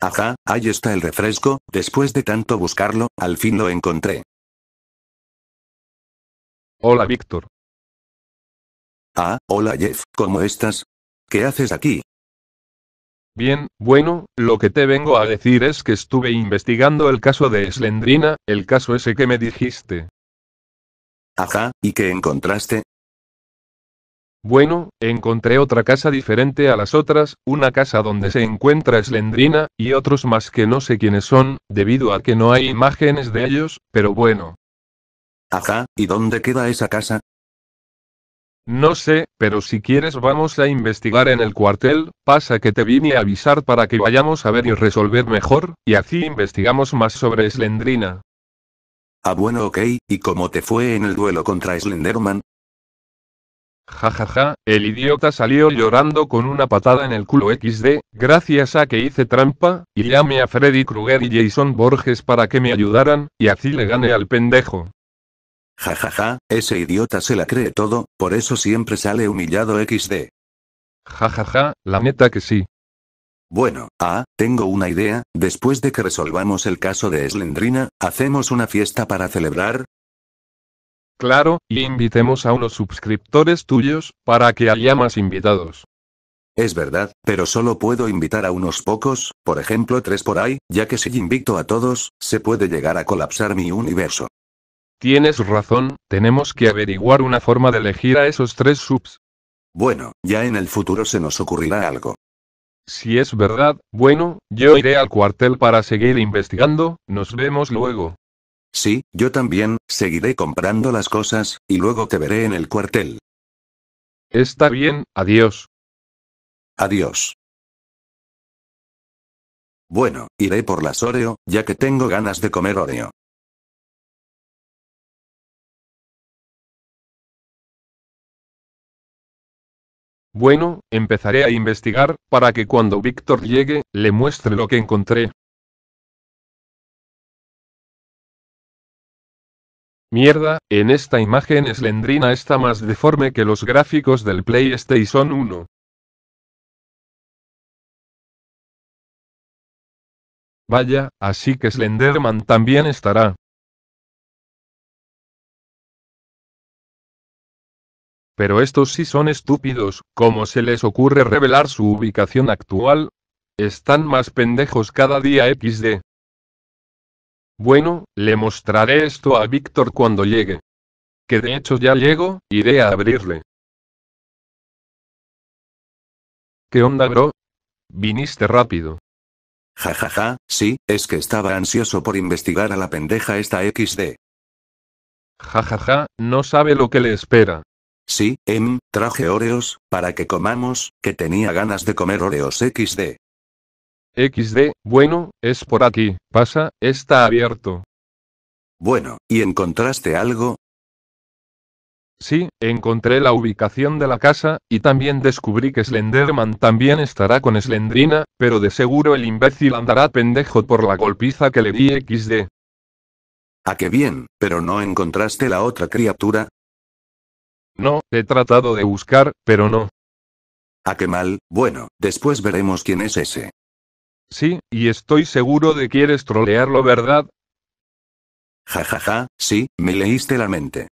Ajá, ahí está el refresco, después de tanto buscarlo, al fin lo encontré. Hola Víctor. Ah, hola Jeff, ¿cómo estás? ¿Qué haces aquí? Bien, bueno, lo que te vengo a decir es que estuve investigando el caso de Slendrina, el caso ese que me dijiste. Ajá, ¿y qué encontraste? Bueno, encontré otra casa diferente a las otras, una casa donde se encuentra Slendrina, y otros más que no sé quiénes son, debido a que no hay imágenes de ellos, pero bueno. Ajá, ¿y dónde queda esa casa? No sé, pero si quieres vamos a investigar en el cuartel, pasa que te vine a avisar para que vayamos a ver y resolver mejor, y así investigamos más sobre Slendrina. Ah bueno ok, ¿y cómo te fue en el duelo contra Slenderman? Jajaja, el idiota salió llorando con una patada en el culo XD, gracias a que hice trampa, y llamé a Freddy Krueger y Jason Borges para que me ayudaran, y así le gané al pendejo. Jajaja, ese idiota se la cree todo, por eso siempre sale humillado XD. Jajaja, la neta que sí. Bueno, ah, tengo una idea, después de que resolvamos el caso de Slendrina, ¿hacemos una fiesta para celebrar? Claro, y invitemos a unos suscriptores tuyos, para que haya más invitados. Es verdad, pero solo puedo invitar a unos pocos, por ejemplo tres por ahí, ya que si invicto a todos, se puede llegar a colapsar mi universo. Tienes razón, tenemos que averiguar una forma de elegir a esos tres subs. Bueno, ya en el futuro se nos ocurrirá algo. Si es verdad, bueno, yo iré al cuartel para seguir investigando, nos vemos luego. Sí, yo también, seguiré comprando las cosas, y luego te veré en el cuartel. Está bien, adiós. Adiós. Bueno, iré por las Oreo, ya que tengo ganas de comer Oreo. Bueno, empezaré a investigar, para que cuando Víctor llegue, le muestre lo que encontré. Mierda, en esta imagen Slendrina está más deforme que los gráficos del PlayStation 1. Vaya, así que Slenderman también estará. Pero estos sí son estúpidos, ¿cómo se les ocurre revelar su ubicación actual? Están más pendejos cada día XD. Bueno, le mostraré esto a Víctor cuando llegue. Que de hecho ya llego, iré a abrirle. ¿Qué onda, bro? Viniste rápido. Jajaja, ja, ja, sí, es que estaba ansioso por investigar a la pendeja esta XD. Jajaja, ja, no sabe lo que le espera. Sí, em, traje Oreos, para que comamos, que tenía ganas de comer Oreos XD. XD, bueno, es por aquí, pasa, está abierto. Bueno, ¿y encontraste algo? Sí, encontré la ubicación de la casa, y también descubrí que Slenderman también estará con Slendrina, pero de seguro el imbécil andará pendejo por la golpiza que le di XD. A ah, qué bien, pero no encontraste la otra criatura, no, he tratado de buscar, pero no. Ah, qué mal, bueno, después veremos quién es ese. Sí, y estoy seguro de que quieres trolearlo, ¿verdad? Ja ja, ja, sí, me leíste la mente.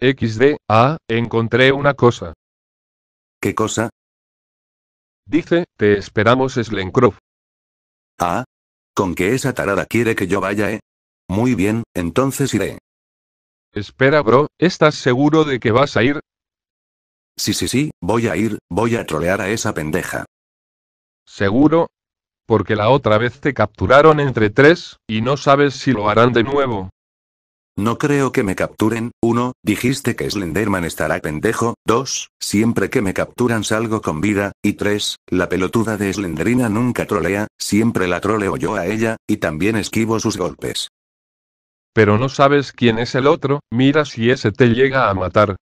XD, ah, encontré una cosa. ¿Qué cosa? Dice, te esperamos, Slencroft. Ah, con que esa tarada quiere que yo vaya, ¿eh? Muy bien, entonces iré. Espera, bro, ¿estás seguro de que vas a ir? Sí, sí, sí, voy a ir, voy a trolear a esa pendeja. ¿Seguro? Porque la otra vez te capturaron entre tres, y no sabes si lo harán de nuevo. No creo que me capturen. uno, Dijiste que Slenderman estará pendejo. dos, Siempre que me capturan salgo con vida. Y tres, La pelotuda de Slenderina nunca trolea, siempre la troleo yo a ella, y también esquivo sus golpes pero no sabes quién es el otro, mira si ese te llega a matar.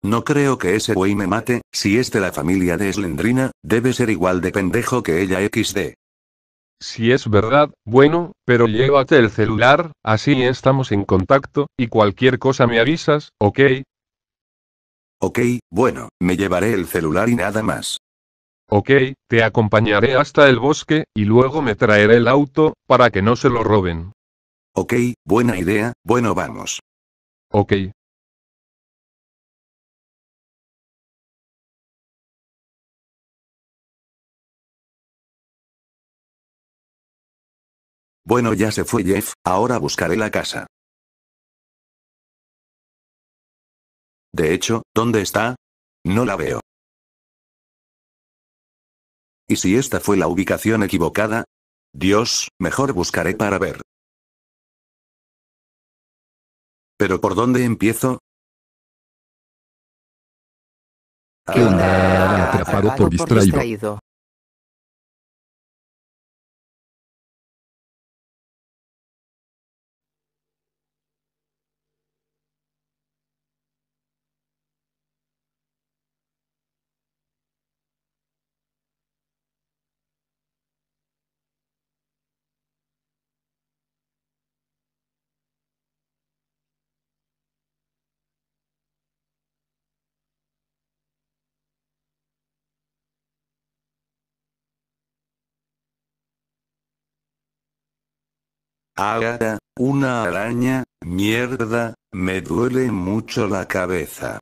No creo que ese güey me mate, si es de la familia de Slendrina, debe ser igual de pendejo que ella XD. Si es verdad, bueno, pero llévate el celular, así estamos en contacto, y cualquier cosa me avisas, ¿ok? Ok, bueno, me llevaré el celular y nada más. Ok, te acompañaré hasta el bosque, y luego me traeré el auto, para que no se lo roben. Ok, buena idea, bueno vamos. Ok. Bueno ya se fue Jeff, ahora buscaré la casa. De hecho, ¿dónde está? No la veo. ¿Y si esta fue la ubicación equivocada? Dios, mejor buscaré para ver. Pero ¿por dónde empiezo? ¿Qué onda? Atrapado ah, ah, ah, por distraído. Ágata, una araña, mierda, me duele mucho la cabeza.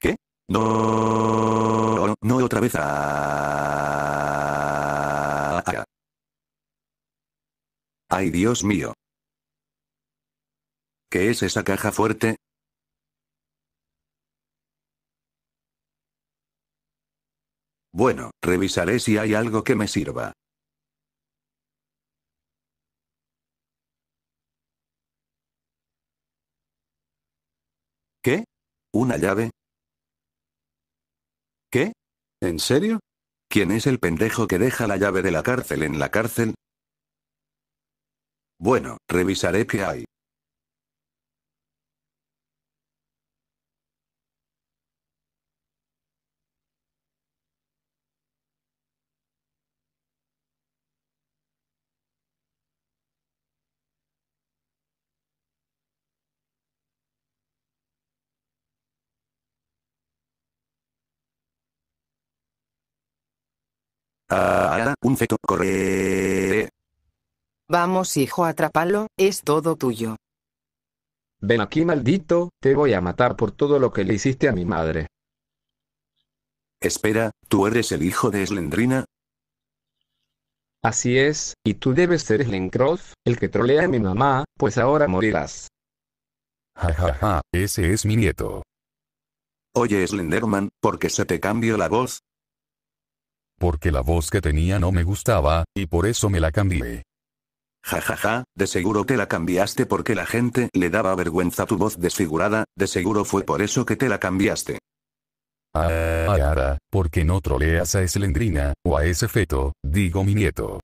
¿Qué? No, no otra vez. Ah. ¡Ay Dios mío! ¿Qué es esa caja fuerte? Bueno, revisaré si hay algo que me sirva. ¿Qué? ¿Una llave? ¿Qué? ¿En serio? ¿Quién es el pendejo que deja la llave de la cárcel en la cárcel? Bueno, revisaré qué hay. Ah, un feto, corre. Vamos hijo, atrapalo. es todo tuyo. Ven aquí maldito, te voy a matar por todo lo que le hiciste a mi madre. Espera, ¿tú eres el hijo de Slendrina? Así es, y tú debes ser Slencross, el que trolea a mi mamá, pues ahora morirás. Ja ja, ja, ese es mi nieto. Oye Slenderman, ¿por qué se te cambió la voz? porque la voz que tenía no me gustaba, y por eso me la cambié. Ja ja, ja, de seguro te la cambiaste porque la gente le daba vergüenza tu voz desfigurada, de seguro fue por eso que te la cambiaste. Ah, ah, porque no troleas a lendrina, o a ese feto, digo mi nieto.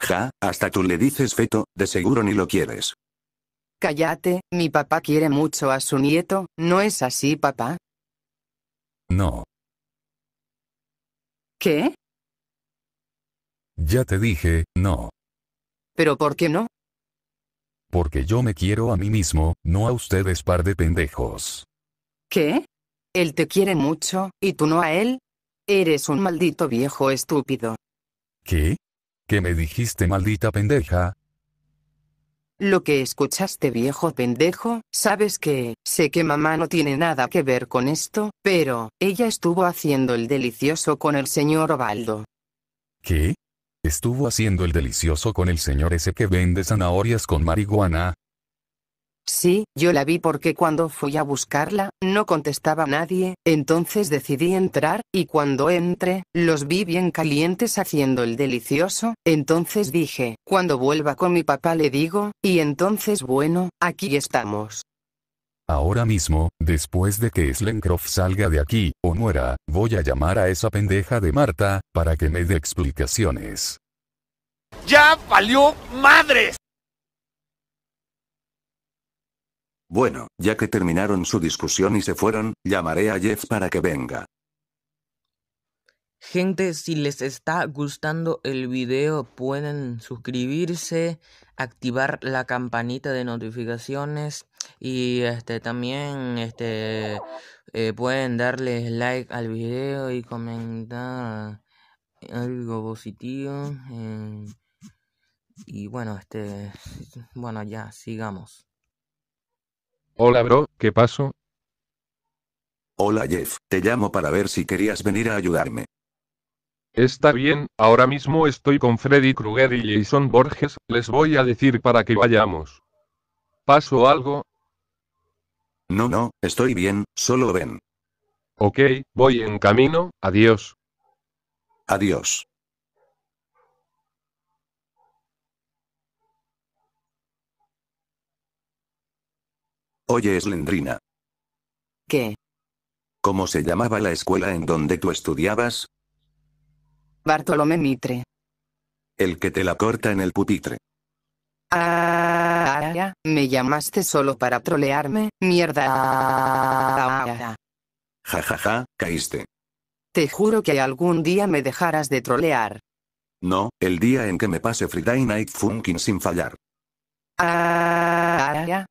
Ja, hasta tú le dices feto, de seguro ni lo quieres. Cállate, mi papá quiere mucho a su nieto, ¿no es así papá? No, ¿Qué? Ya te dije, no. ¿Pero por qué no? Porque yo me quiero a mí mismo, no a ustedes par de pendejos. ¿Qué? Él te quiere mucho, y tú no a él. Eres un maldito viejo estúpido. ¿Qué? ¿Qué me dijiste maldita pendeja? Lo que escuchaste viejo pendejo, sabes que, sé que mamá no tiene nada que ver con esto, pero, ella estuvo haciendo el delicioso con el señor Ovaldo. ¿Qué? Estuvo haciendo el delicioso con el señor ese que vende zanahorias con marihuana, Sí, yo la vi porque cuando fui a buscarla, no contestaba nadie, entonces decidí entrar, y cuando entré, los vi bien calientes haciendo el delicioso, entonces dije, cuando vuelva con mi papá le digo, y entonces bueno, aquí estamos. Ahora mismo, después de que Slencroft salga de aquí, o muera, voy a llamar a esa pendeja de Marta, para que me dé explicaciones. ¡Ya valió madres! Bueno, ya que terminaron su discusión y se fueron, llamaré a Jeff para que venga. Gente, si les está gustando el video, pueden suscribirse, activar la campanita de notificaciones y este también este eh, pueden darle like al video y comentar algo positivo. Eh, y bueno, este bueno, ya sigamos. Hola bro, ¿qué pasó? Hola Jeff, te llamo para ver si querías venir a ayudarme. Está bien, ahora mismo estoy con Freddy Krueger y Jason Borges, les voy a decir para que vayamos. ¿Paso algo? No, no, estoy bien, solo ven. Ok, voy en camino, adiós. Adiós. Oye Slendrina. ¿Qué? ¿Cómo se llamaba la escuela en donde tú estudiabas? Bartolomé Mitre. El que te la corta en el pupitre. Ah, me llamaste solo para trolearme, mierda. Ja ja ja, caíste. Te juro que algún día me dejarás de trolear. No, el día en que me pase Friday Night Funkin' sin fallar. Ah,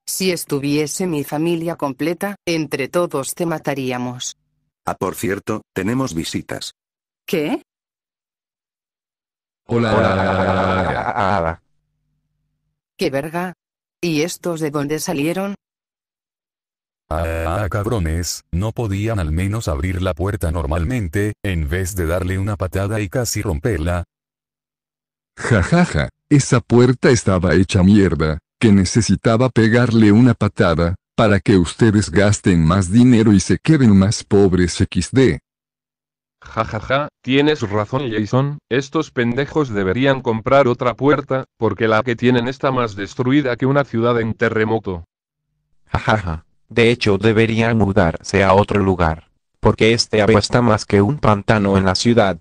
si estuviese mi familia completa, entre todos te mataríamos. Ah, por cierto, tenemos visitas. ¿Qué? Hola. ¿Qué verga? ¿Y estos de dónde salieron? Ah, ah, cabrones, no podían al menos abrir la puerta normalmente, en vez de darle una patada y casi romperla. Ja ja ja, esa puerta estaba hecha mierda, que necesitaba pegarle una patada, para que ustedes gasten más dinero y se queden más pobres XD. Jajaja, tienes razón Jason, estos pendejos deberían comprar otra puerta, porque la que tienen está más destruida que una ciudad en terremoto. Jajaja, de hecho deberían mudarse a otro lugar, porque este agua está más que un pantano en la ciudad.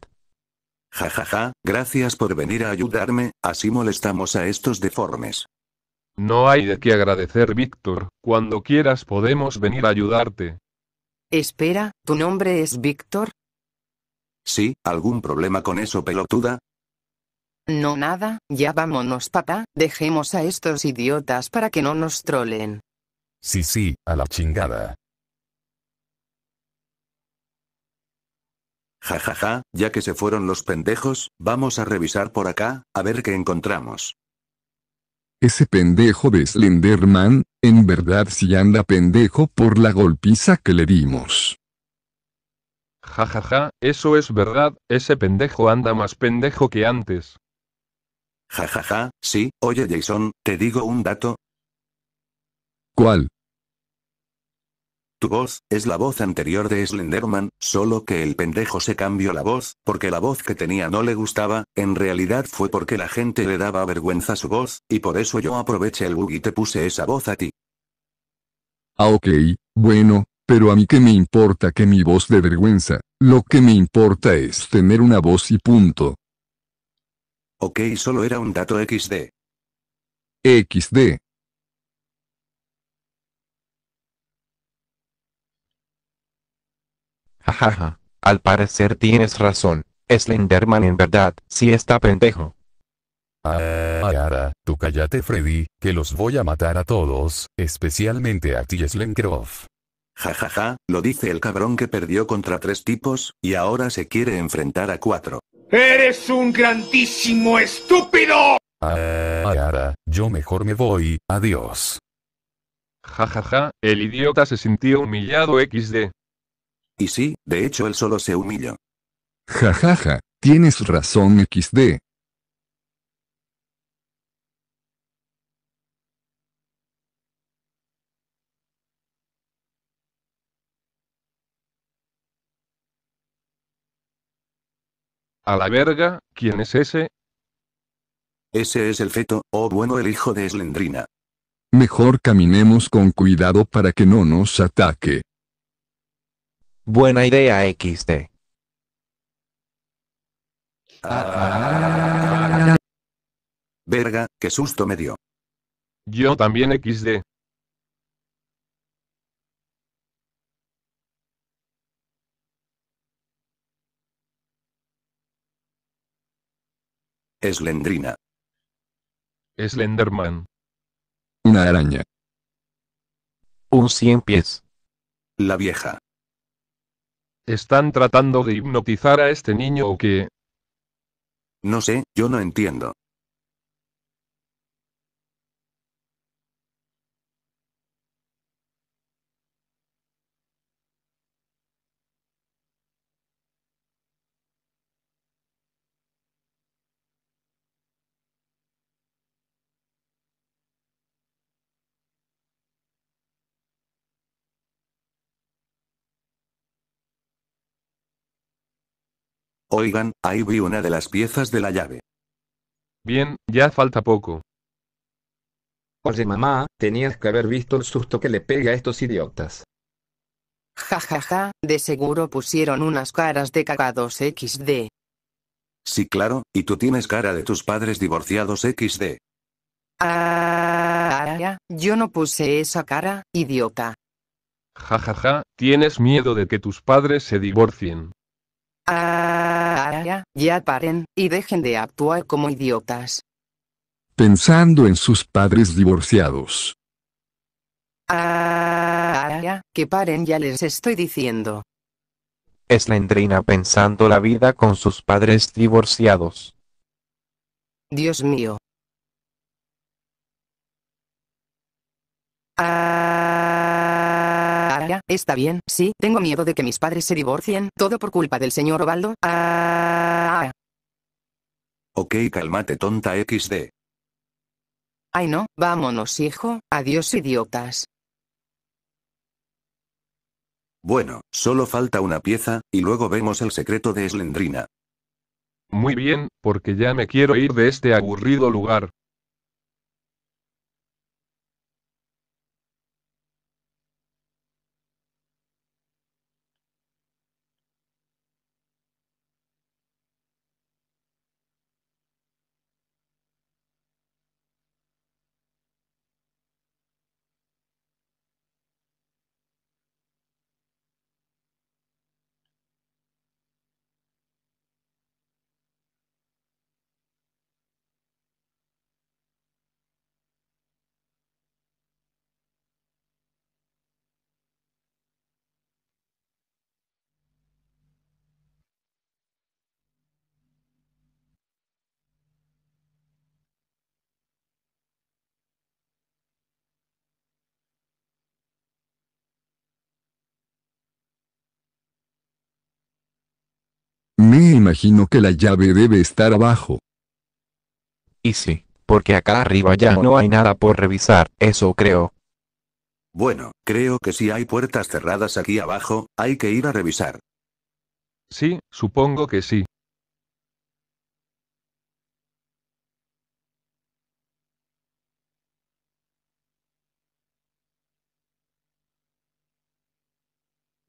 Jajaja, gracias por venir a ayudarme, así molestamos a estos deformes. No hay de qué agradecer, Víctor. Cuando quieras podemos venir a ayudarte. Espera, ¿tu nombre es Víctor? Sí, ¿algún problema con eso, pelotuda? No nada, ya vámonos, papá. Dejemos a estos idiotas para que no nos trolen. Sí, sí, a la chingada. Ja ja ja, ya que se fueron los pendejos, vamos a revisar por acá, a ver qué encontramos. Ese pendejo de Slenderman, en verdad si anda pendejo por la golpiza que le dimos. Jajaja, ja, ja, eso es verdad, ese pendejo anda más pendejo que antes. Jajaja, ja, ja, sí, oye Jason, te digo un dato. ¿Cuál? Tu voz, es la voz anterior de Slenderman, solo que el pendejo se cambió la voz, porque la voz que tenía no le gustaba, en realidad fue porque la gente le daba vergüenza su voz, y por eso yo aproveché el bug y te puse esa voz a ti. Ah ok, bueno, pero a mí que me importa que mi voz de vergüenza, lo que me importa es tener una voz y punto. Ok, solo era un dato XD. XD. jaja. Al parecer tienes razón. Slenderman en verdad, sí está pendejo. Ah, tú cállate Freddy, que los voy a matar a todos, especialmente a ti Slenderoff. Jajaja, lo dice el cabrón que perdió contra tres tipos, y ahora se quiere enfrentar a cuatro. ¡Eres un grandísimo estúpido! ah yo mejor me voy, adiós. Jajaja, el idiota se sintió humillado XD. Y sí, de hecho él solo se humilló. Jajaja, ja, ja, tienes razón XD. A la verga, ¿quién es ese? Ese es el feto, o oh bueno el hijo de Slendrina. Mejor caminemos con cuidado para que no nos ataque. Buena idea XD. Verga, qué susto me dio. Yo también XD. Eslendrina. Slenderman. Una araña. Un cien pies. La vieja. ¿Están tratando de hipnotizar a este niño o qué? No sé, yo no entiendo. Oigan, ahí vi una de las piezas de la llave. Bien, ya falta poco. Oye mamá, tenías que haber visto el susto que le pega a estos idiotas. Ja ja ja, de seguro pusieron unas caras de cagados XD. Sí claro, y tú tienes cara de tus padres divorciados XD. Ah, yo no puse esa cara, idiota. Ja ja ja, tienes miedo de que tus padres se divorcien. Ah, ya, paren, y dejen de actuar como idiotas. Pensando en sus padres divorciados. Ah, que paren, ya les estoy diciendo. Es la endrina pensando la vida con sus padres divorciados. Dios mío. Ah, está bien, sí, tengo miedo de que mis padres se divorcien, todo por culpa del señor Ovaldo. Ah. Ok, cálmate tonta XD. Ay no, vámonos hijo, adiós idiotas. Bueno, solo falta una pieza, y luego vemos el secreto de Slendrina. Muy bien, porque ya me quiero ir de este aburrido lugar. imagino que la llave debe estar abajo. Y sí, porque acá arriba ya no hay nada por revisar, eso creo. Bueno, creo que si hay puertas cerradas aquí abajo, hay que ir a revisar. Sí, supongo que sí.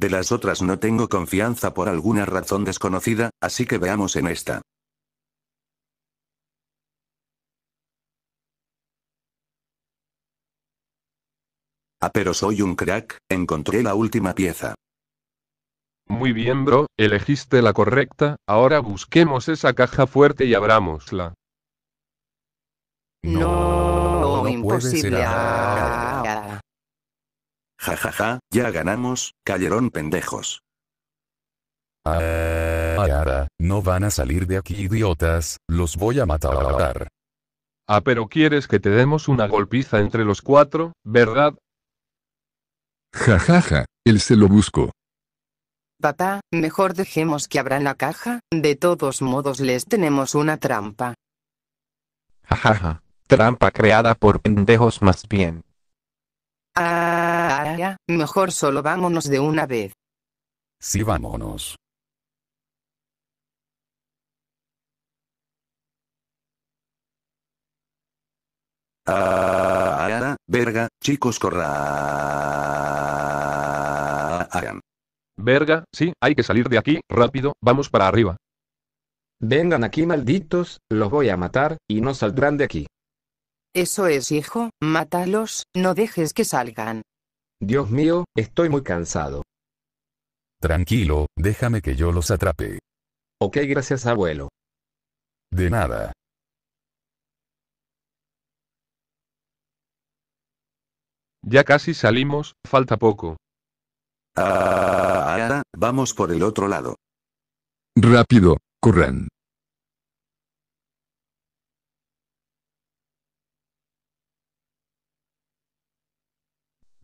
De las otras no tengo confianza por alguna razón desconocida, así que veamos en esta. Ah, pero soy un crack, encontré la última pieza. Muy bien, bro, elegiste la correcta, ahora busquemos esa caja fuerte y abrámosla. No, no imposible. Ja ja ja, ya ganamos, cayeron pendejos. Ah, no van a salir de aquí idiotas, los voy a matar. Ah, pero quieres que te demos una golpiza entre los cuatro, ¿verdad? Jajaja, él se lo busco. Papá, mejor dejemos que abran la caja, de todos modos les tenemos una trampa. Jajaja, trampa creada por pendejos más bien. Ah, mejor solo vámonos de una vez. Sí, vámonos. Ah, verga, chicos, corran. Verga, sí, hay que salir de aquí, rápido, vamos para arriba. Vengan aquí, malditos, los voy a matar, y no saldrán de aquí. Eso es, hijo, mátalos, no dejes que salgan. Dios mío, estoy muy cansado. Tranquilo, déjame que yo los atrape. Ok, gracias abuelo. De nada. Ya casi salimos, falta poco. Ah, vamos por el otro lado. Rápido, corran.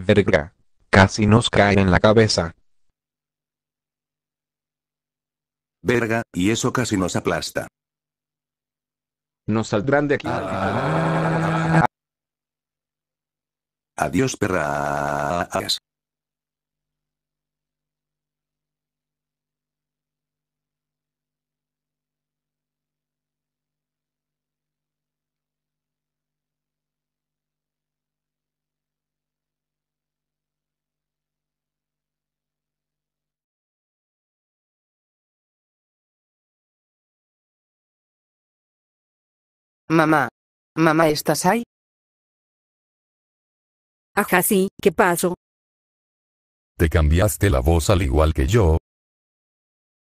Verga, Casi nos cae en la cabeza. Verga, y eso casi nos aplasta. Nos saldrán de aquí. Adiós perra. Mamá. Mamá, ¿estás ahí? Ajá, sí, ¿qué pasó? ¿Te cambiaste la voz al igual que yo?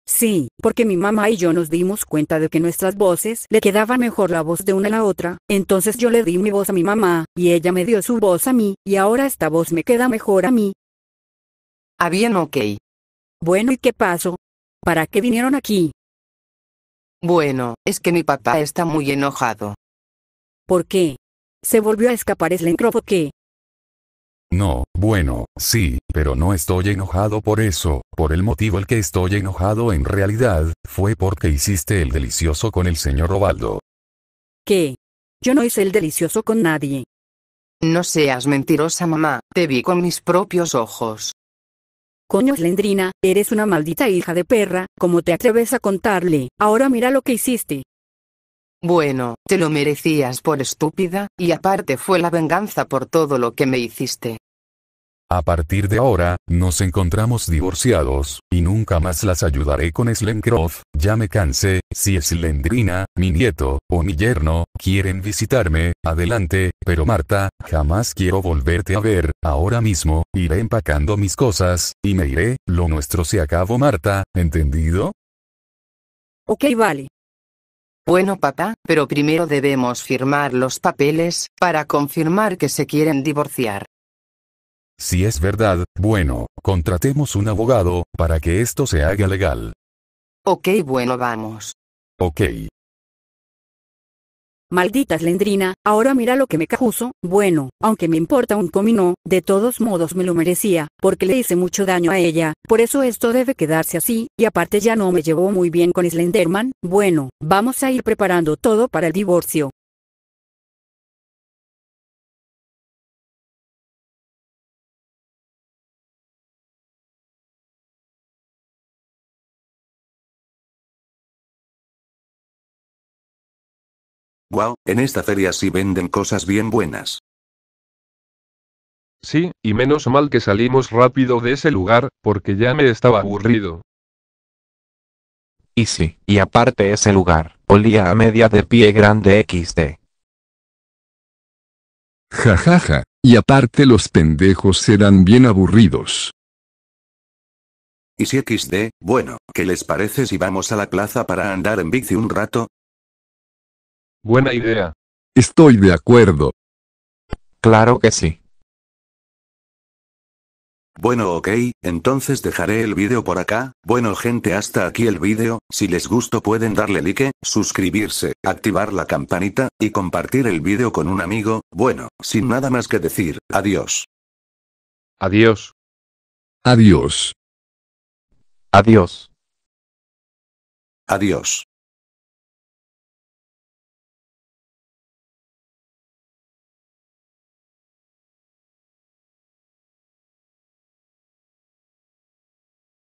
Sí, porque mi mamá y yo nos dimos cuenta de que nuestras voces le quedaba mejor la voz de una a la otra, entonces yo le di mi voz a mi mamá, y ella me dio su voz a mí, y ahora esta voz me queda mejor a mí. Ah, bien, ok. Bueno, ¿y qué pasó? ¿Para qué vinieron aquí? Bueno, es que mi papá está muy enojado. ¿Por qué? ¿Se volvió a escapar Slencroft o qué? No, bueno, sí, pero no estoy enojado por eso, por el motivo el que estoy enojado en realidad, fue porque hiciste el delicioso con el señor Ovaldo. ¿Qué? Yo no hice el delicioso con nadie. No seas mentirosa mamá, te vi con mis propios ojos. Coño Slendrina, eres una maldita hija de perra, ¿cómo te atreves a contarle? Ahora mira lo que hiciste. Bueno, te lo merecías por estúpida, y aparte fue la venganza por todo lo que me hiciste. A partir de ahora, nos encontramos divorciados, y nunca más las ayudaré con Slencroft, ya me cansé, si Slendrina, mi nieto, o mi yerno, quieren visitarme, adelante, pero Marta, jamás quiero volverte a ver, ahora mismo, iré empacando mis cosas, y me iré, lo nuestro se acabó Marta, ¿entendido? Ok, vale. Bueno papá, pero primero debemos firmar los papeles, para confirmar que se quieren divorciar. Si es verdad, bueno, contratemos un abogado, para que esto se haga legal. Ok, bueno, vamos. Ok. Maldita Slendrina, ahora mira lo que me cajuso, bueno, aunque me importa un comino, de todos modos me lo merecía, porque le hice mucho daño a ella, por eso esto debe quedarse así, y aparte ya no me llevó muy bien con Slenderman, bueno, vamos a ir preparando todo para el divorcio. Wow, en esta feria sí venden cosas bien buenas. Sí, y menos mal que salimos rápido de ese lugar, porque ya me estaba aburrido. Y sí, y aparte ese lugar, olía a media de pie grande XD. Jajaja, ja, ja. y aparte los pendejos eran bien aburridos. Y si XD, bueno, ¿qué les parece si vamos a la plaza para andar en bici un rato? Buena idea. Estoy de acuerdo. Claro que sí. Bueno ok, entonces dejaré el vídeo por acá, bueno gente hasta aquí el vídeo, si les gustó pueden darle like, suscribirse, activar la campanita, y compartir el vídeo con un amigo, bueno, sin nada más que decir, adiós. Adiós. Adiós. Adiós. Adiós.